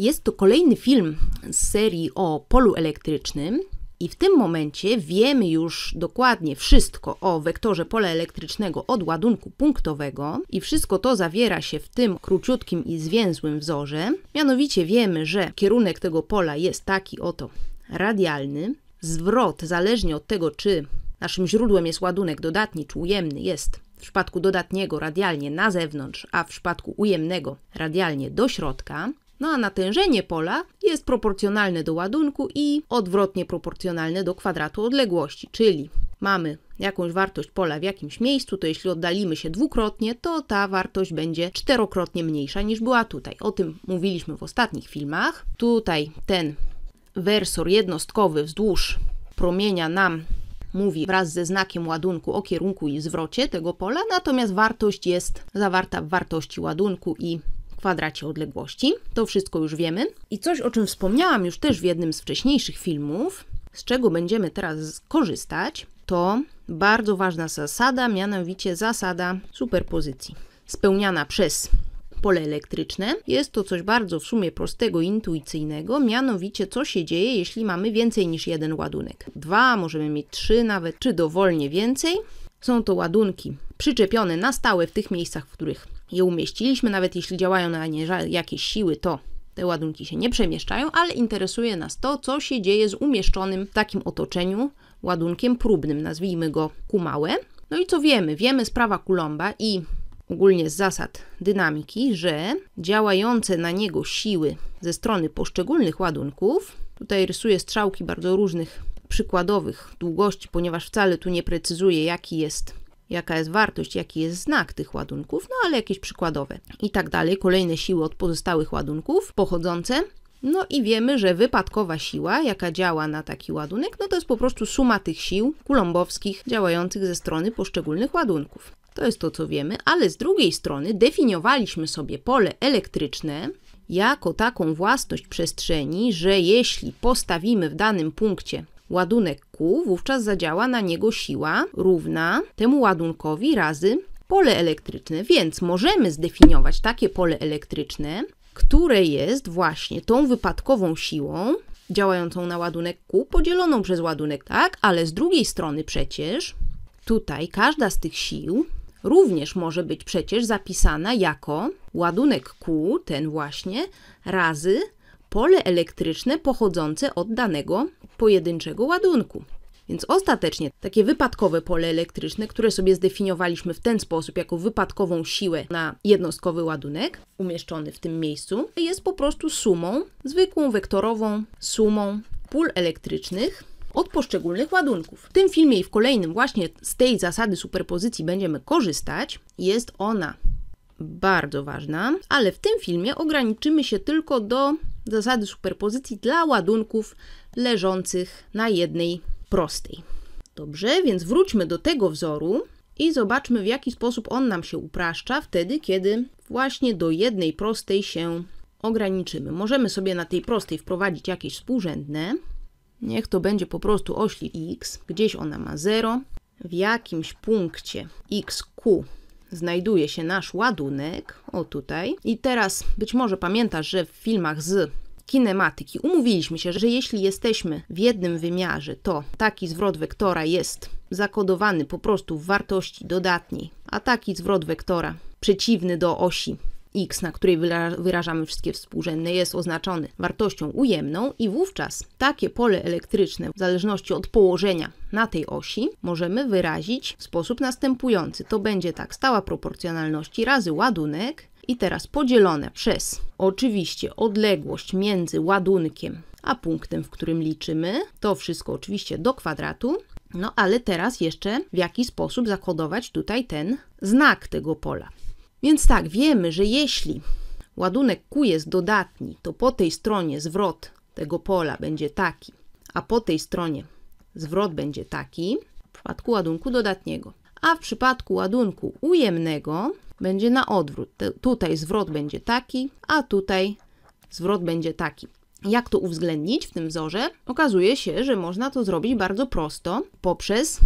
Jest to kolejny film z serii o polu elektrycznym. I w tym momencie wiemy już dokładnie wszystko o wektorze pola elektrycznego od ładunku punktowego, i wszystko to zawiera się w tym króciutkim i zwięzłym wzorze. Mianowicie wiemy, że kierunek tego pola jest taki oto radialny. Zwrot, zależnie od tego, czy naszym źródłem jest ładunek dodatni czy ujemny, jest w przypadku dodatniego radialnie na zewnątrz, a w przypadku ujemnego radialnie do środka. No a natężenie pola jest proporcjonalne do ładunku i odwrotnie proporcjonalne do kwadratu odległości, czyli mamy jakąś wartość pola w jakimś miejscu, to jeśli oddalimy się dwukrotnie, to ta wartość będzie czterokrotnie mniejsza niż była tutaj. O tym mówiliśmy w ostatnich filmach. Tutaj ten wersor jednostkowy wzdłuż promienia nam mówi wraz ze znakiem ładunku o kierunku i zwrocie tego pola, natomiast wartość jest zawarta w wartości ładunku i kwadracie odległości. To wszystko już wiemy. I coś, o czym wspomniałam już też w jednym z wcześniejszych filmów, z czego będziemy teraz korzystać, to bardzo ważna zasada, mianowicie zasada superpozycji. Spełniana przez pole elektryczne. Jest to coś bardzo w sumie prostego, intuicyjnego, mianowicie co się dzieje, jeśli mamy więcej niż jeden ładunek. Dwa, możemy mieć trzy nawet, czy dowolnie więcej. Są to ładunki przyczepione na stałe w tych miejscach, w których je umieściliśmy, nawet jeśli działają na nie jakieś siły, to te ładunki się nie przemieszczają, ale interesuje nas to, co się dzieje z umieszczonym w takim otoczeniu ładunkiem próbnym, nazwijmy go kumałe. No i co wiemy? Wiemy z prawa Coulomba i ogólnie z zasad dynamiki, że działające na niego siły ze strony poszczególnych ładunków, tutaj rysuję strzałki bardzo różnych przykładowych długości, ponieważ wcale tu nie precyzuję, jaki jest, jaka jest wartość, jaki jest znak tych ładunków, no ale jakieś przykładowe i tak dalej. Kolejne siły od pozostałych ładunków pochodzące. No i wiemy, że wypadkowa siła, jaka działa na taki ładunek, no to jest po prostu suma tych sił kulombowskich działających ze strony poszczególnych ładunków. To jest to, co wiemy, ale z drugiej strony definiowaliśmy sobie pole elektryczne jako taką własność przestrzeni, że jeśli postawimy w danym punkcie ładunek Q, wówczas zadziała na niego siła równa temu ładunkowi razy pole elektryczne, więc możemy zdefiniować takie pole elektryczne, które jest właśnie tą wypadkową siłą działającą na ładunek Q podzieloną przez ładunek, tak? Ale z drugiej strony przecież tutaj każda z tych sił również może być przecież zapisana jako ładunek Q, ten właśnie, razy pole elektryczne pochodzące od danego pojedynczego ładunku. Więc ostatecznie takie wypadkowe pole elektryczne, które sobie zdefiniowaliśmy w ten sposób jako wypadkową siłę na jednostkowy ładunek umieszczony w tym miejscu, jest po prostu sumą, zwykłą wektorową sumą pól elektrycznych od poszczególnych ładunków. W tym filmie i w kolejnym właśnie z tej zasady superpozycji będziemy korzystać. Jest ona bardzo ważna, ale w tym filmie ograniczymy się tylko do zasady superpozycji dla ładunków leżących na jednej prostej. Dobrze, więc wróćmy do tego wzoru i zobaczmy, w jaki sposób on nam się upraszcza wtedy, kiedy właśnie do jednej prostej się ograniczymy. Możemy sobie na tej prostej wprowadzić jakieś współrzędne. Niech to będzie po prostu ośli x, gdzieś ona ma 0. W jakimś punkcie xq znajduje się nasz ładunek, o tutaj. I teraz być może pamiętasz, że w filmach z kinematyki umówiliśmy się, że jeśli jesteśmy w jednym wymiarze, to taki zwrot wektora jest zakodowany po prostu w wartości dodatniej, a taki zwrot wektora przeciwny do osi x, na której wyrażamy wszystkie współrzędne, jest oznaczony wartością ujemną i wówczas takie pole elektryczne, w zależności od położenia na tej osi, możemy wyrazić w sposób następujący. To będzie tak stała proporcjonalności razy ładunek i teraz podzielone przez oczywiście odległość między ładunkiem a punktem, w którym liczymy. To wszystko oczywiście do kwadratu. No ale teraz jeszcze w jaki sposób zakodować tutaj ten znak tego pola. Więc tak, wiemy, że jeśli ładunek Q jest dodatni, to po tej stronie zwrot tego pola będzie taki, a po tej stronie zwrot będzie taki w przypadku ładunku dodatniego. A w przypadku ładunku ujemnego będzie na odwrót. Tutaj zwrot będzie taki, a tutaj zwrot będzie taki. Jak to uwzględnić w tym wzorze? Okazuje się, że można to zrobić bardzo prosto poprzez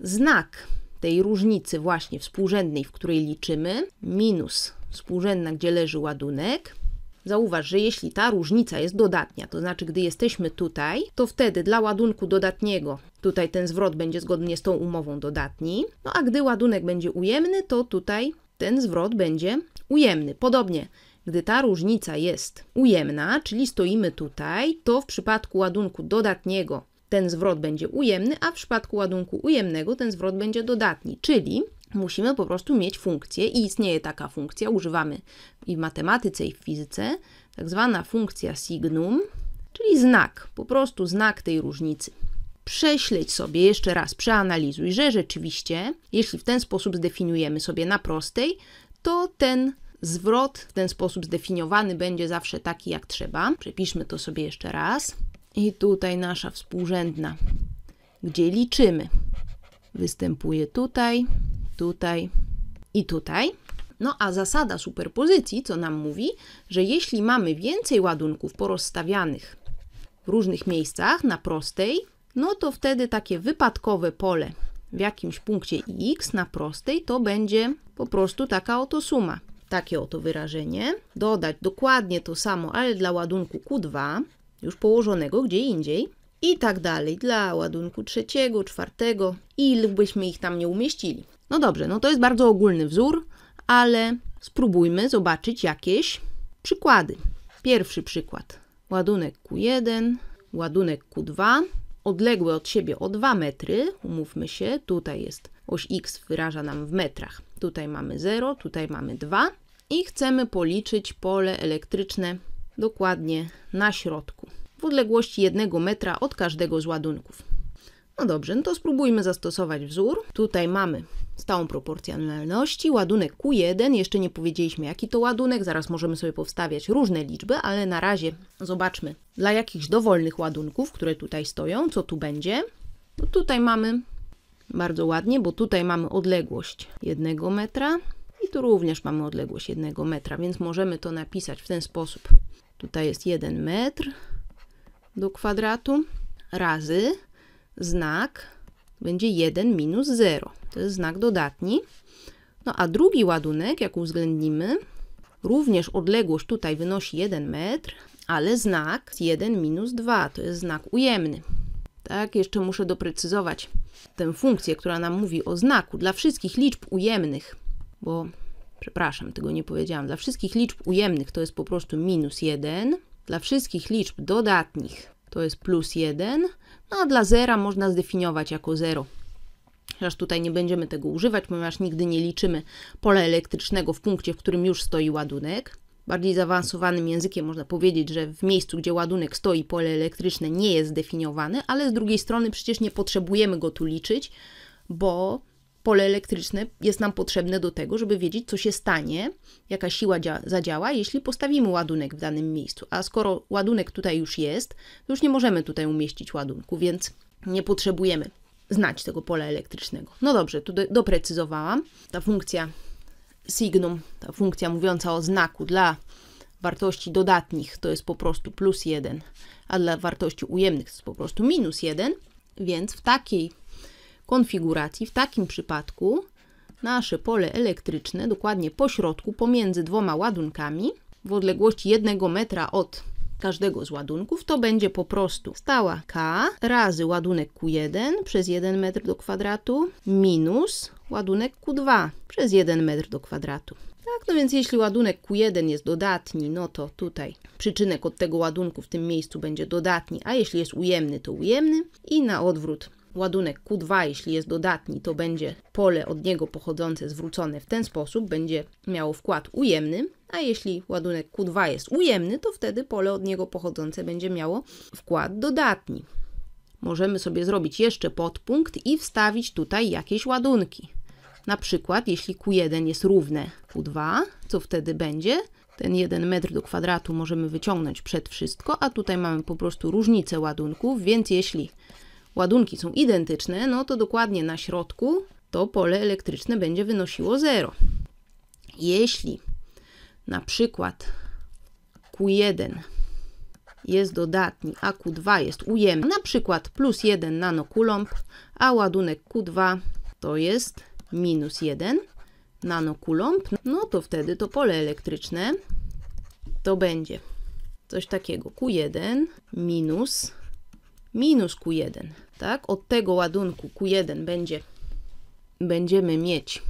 znak tej różnicy właśnie współrzędnej, w której liczymy, minus współrzędna, gdzie leży ładunek. Zauważ, że jeśli ta różnica jest dodatnia, to znaczy gdy jesteśmy tutaj, to wtedy dla ładunku dodatniego tutaj ten zwrot będzie zgodnie z tą umową dodatni, no a gdy ładunek będzie ujemny, to tutaj ten zwrot będzie ujemny. Podobnie gdy ta różnica jest ujemna, czyli stoimy tutaj, to w przypadku ładunku dodatniego ten zwrot będzie ujemny, a w przypadku ładunku ujemnego ten zwrot będzie dodatni, czyli musimy po prostu mieć funkcję i istnieje taka funkcja, używamy i w matematyce, i w fizyce, tak zwana funkcja signum, czyli znak, po prostu znak tej różnicy. Prześleć sobie jeszcze raz, przeanalizuj, że rzeczywiście, jeśli w ten sposób zdefiniujemy sobie na prostej, to ten zwrot w ten sposób zdefiniowany będzie zawsze taki, jak trzeba. Przepiszmy to sobie jeszcze raz. I tutaj nasza współrzędna, gdzie liczymy, występuje tutaj, tutaj i tutaj. No a zasada superpozycji, co nam mówi, że jeśli mamy więcej ładunków porozstawianych w różnych miejscach na prostej, no to wtedy takie wypadkowe pole w jakimś punkcie x na prostej to będzie po prostu taka oto suma. Takie oto wyrażenie. Dodać dokładnie to samo, ale dla ładunku Q2, już położonego gdzie indziej i tak dalej, dla ładunku trzeciego, czwartego, ile byśmy ich tam nie umieścili. No dobrze, no to jest bardzo ogólny wzór, ale spróbujmy zobaczyć jakieś przykłady. Pierwszy przykład. Ładunek Q1, ładunek Q2, odległe od siebie o 2 metry, umówmy się, tutaj jest oś x wyraża nam w metrach. Tutaj mamy 0, tutaj mamy 2 i chcemy policzyć pole elektryczne Dokładnie na środku, w odległości jednego metra od każdego z ładunków. No dobrze, no to spróbujmy zastosować wzór. Tutaj mamy stałą proporcjonalności, ładunek Q1, jeszcze nie powiedzieliśmy jaki to ładunek, zaraz możemy sobie powstawiać różne liczby, ale na razie zobaczmy dla jakichś dowolnych ładunków, które tutaj stoją, co tu będzie. No tutaj mamy bardzo ładnie, bo tutaj mamy odległość jednego metra, i tu również mamy odległość jednego metra, więc możemy to napisać w ten sposób. Tutaj jest 1 metr do kwadratu razy znak będzie 1 minus 0. To jest znak dodatni. No a drugi ładunek, jak uwzględnimy, również odległość tutaj wynosi 1 metr, ale znak 1 minus 2 to jest znak ujemny. Tak, jeszcze muszę doprecyzować tę funkcję, która nam mówi o znaku dla wszystkich liczb ujemnych bo przepraszam, tego nie powiedziałam, dla wszystkich liczb ujemnych to jest po prostu minus 1, dla wszystkich liczb dodatnich to jest plus 1, no a dla zera można zdefiniować jako 0. Chociaż tutaj nie będziemy tego używać, ponieważ nigdy nie liczymy pola elektrycznego w punkcie, w którym już stoi ładunek. Bardziej zaawansowanym językiem można powiedzieć, że w miejscu, gdzie ładunek stoi, pole elektryczne nie jest zdefiniowane, ale z drugiej strony przecież nie potrzebujemy go tu liczyć, bo pole elektryczne jest nam potrzebne do tego, żeby wiedzieć, co się stanie, jaka siła zadziała, jeśli postawimy ładunek w danym miejscu. A skoro ładunek tutaj już jest, to już nie możemy tutaj umieścić ładunku, więc nie potrzebujemy znać tego pola elektrycznego. No dobrze, tu doprecyzowałam. Ta funkcja signum, ta funkcja mówiąca o znaku dla wartości dodatnich to jest po prostu plus 1, a dla wartości ujemnych to jest po prostu minus 1, więc w takiej konfiguracji, w takim przypadku nasze pole elektryczne, dokładnie po środku, pomiędzy dwoma ładunkami, w odległości jednego metra od każdego z ładunków, to będzie po prostu stała K razy ładunek Q1 przez 1 metr do kwadratu minus ładunek Q2 przez 1 metr do kwadratu. Tak, no więc jeśli ładunek Q1 jest dodatni, no to tutaj przyczynek od tego ładunku w tym miejscu będzie dodatni, a jeśli jest ujemny, to ujemny i na odwrót ładunek Q2, jeśli jest dodatni, to będzie pole od niego pochodzące zwrócone w ten sposób, będzie miało wkład ujemny, a jeśli ładunek Q2 jest ujemny, to wtedy pole od niego pochodzące będzie miało wkład dodatni. Możemy sobie zrobić jeszcze podpunkt i wstawić tutaj jakieś ładunki. Na przykład, jeśli Q1 jest równe Q2, co wtedy będzie? Ten 1 metr do kwadratu możemy wyciągnąć przed wszystko, a tutaj mamy po prostu różnicę ładunków, więc jeśli ładunki są identyczne, no to dokładnie na środku to pole elektryczne będzie wynosiło 0. Jeśli na przykład Q1 jest dodatni, a Q2 jest ujemny, na przykład plus 1 nanokulomb, a ładunek Q2 to jest minus 1 nanokulomb, no to wtedy to pole elektryczne to będzie coś takiego Q1 minus minus Q1 tak? Od tego ładunku Q1 będzie, będziemy mieć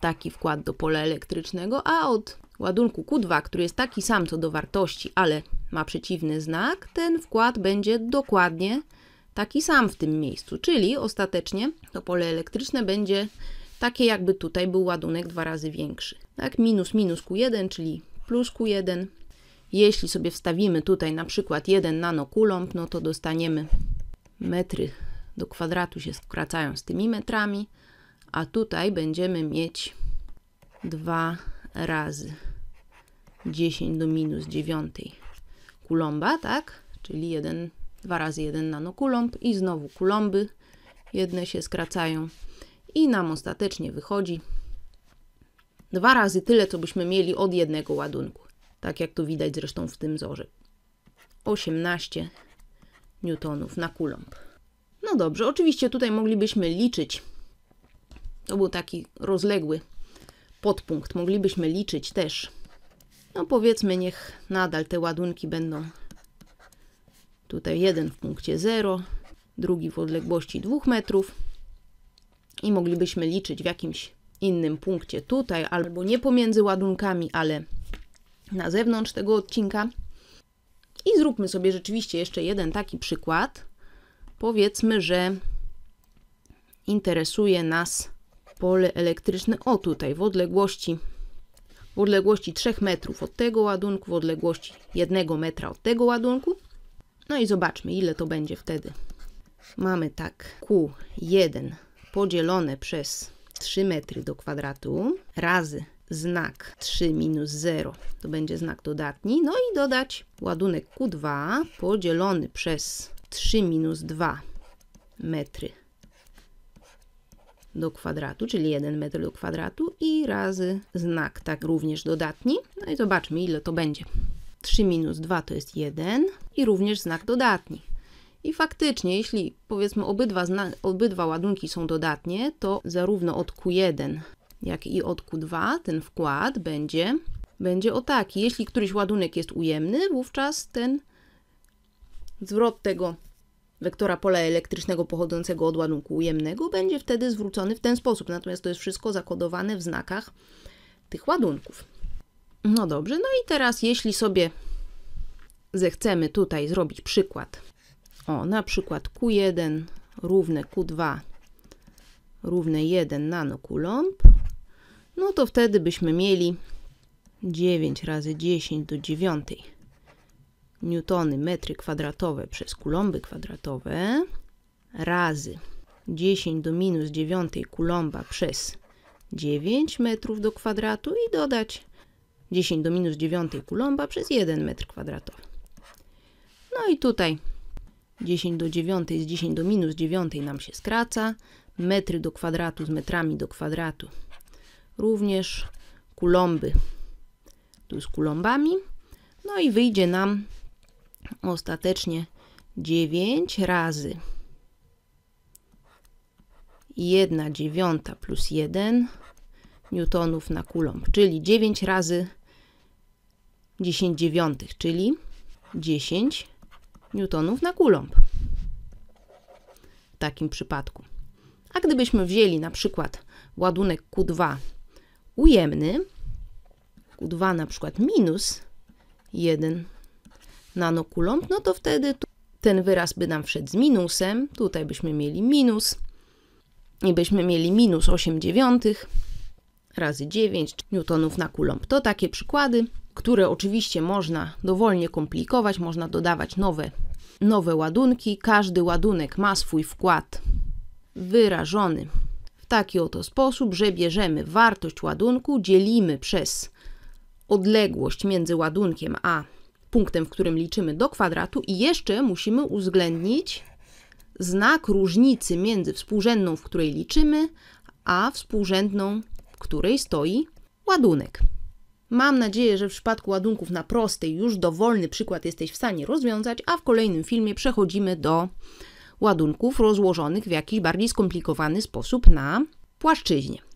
taki wkład do pola elektrycznego, a od ładunku Q2, który jest taki sam co do wartości, ale ma przeciwny znak, ten wkład będzie dokładnie taki sam w tym miejscu, czyli ostatecznie to pole elektryczne będzie takie, jakby tutaj był ładunek dwa razy większy. Tak, minus minus Q1, czyli plus Q1. Jeśli sobie wstawimy tutaj na przykład 1 nanokulomb, no to dostaniemy metry do kwadratu się skracają z tymi metrami, a tutaj będziemy mieć 2 razy 10 do minus 9 kulomba, tak? Czyli 1, 2 razy 1 nanokulomb i znowu kulomby jedne się skracają i nam ostatecznie wychodzi 2 razy tyle, co byśmy mieli od jednego ładunku. Tak jak to widać zresztą w tym wzorze. 18 newtonów na kulomb. No dobrze, oczywiście tutaj moglibyśmy liczyć. To był taki rozległy podpunkt. Moglibyśmy liczyć też. No powiedzmy, niech nadal te ładunki będą tutaj jeden w punkcie 0, drugi w odległości 2 metrów i moglibyśmy liczyć w jakimś innym punkcie tutaj, albo nie pomiędzy ładunkami, ale na zewnątrz tego odcinka. I zróbmy sobie rzeczywiście jeszcze jeden taki przykład. Powiedzmy, że interesuje nas pole elektryczne, o tutaj, w odległości, w odległości 3 metrów od tego ładunku, w odległości 1 metra od tego ładunku. No i zobaczmy, ile to będzie wtedy. Mamy tak Q1 podzielone przez 3 metry do kwadratu razy znak 3 minus 0 to będzie znak dodatni, no i dodać ładunek Q2 podzielony przez 3 minus 2 metry do kwadratu, czyli 1 metr do kwadratu i razy znak tak również dodatni. No i zobaczmy ile to będzie. 3 minus 2 to jest 1 i również znak dodatni. I faktycznie, jeśli powiedzmy obydwa, obydwa ładunki są dodatnie, to zarówno od Q1 jak i od Q2, ten wkład będzie, będzie o taki. Jeśli któryś ładunek jest ujemny, wówczas ten zwrot tego wektora pola elektrycznego pochodzącego od ładunku ujemnego będzie wtedy zwrócony w ten sposób. Natomiast to jest wszystko zakodowane w znakach tych ładunków. No dobrze, no i teraz jeśli sobie zechcemy tutaj zrobić przykład, o na przykład Q1 równe Q2 równe 1 nanokulomb, no to wtedy byśmy mieli 9 razy 10 do 9 newtony metry kwadratowe przez kulomby kwadratowe razy 10 do minus 9 kulomba przez 9 metrów do kwadratu i dodać 10 do minus 9 kulomba przez 1 metr kwadratowy. No i tutaj 10 do 9 z 10 do minus 9 nam się skraca, metry do kwadratu z metrami do kwadratu również kulomby. Tu z kulombami. No i wyjdzie nam ostatecznie 9 razy 1 dziewiąta plus 1 newtonów na kulomb, czyli 9 razy 10 dziewiątych, czyli 10 newtonów na kulomb w takim przypadku. A gdybyśmy wzięli na przykład ładunek Q2 ujemny, Q2 na przykład minus 1 nanokulomb, no to wtedy ten wyraz by nam wszedł z minusem, tutaj byśmy mieli minus i byśmy mieli minus 8 dziewiątych razy 9 newtonów na kulomb. To takie przykłady, które oczywiście można dowolnie komplikować, można dodawać nowe, nowe ładunki. Każdy ładunek ma swój wkład wyrażony taki oto sposób, że bierzemy wartość ładunku, dzielimy przez odległość między ładunkiem a punktem, w którym liczymy do kwadratu i jeszcze musimy uwzględnić znak różnicy między współrzędną, w której liczymy, a współrzędną, w której stoi ładunek. Mam nadzieję, że w przypadku ładunków na prostej już dowolny przykład jesteś w stanie rozwiązać, a w kolejnym filmie przechodzimy do ładunków rozłożonych w jakiś bardziej skomplikowany sposób na płaszczyźnie.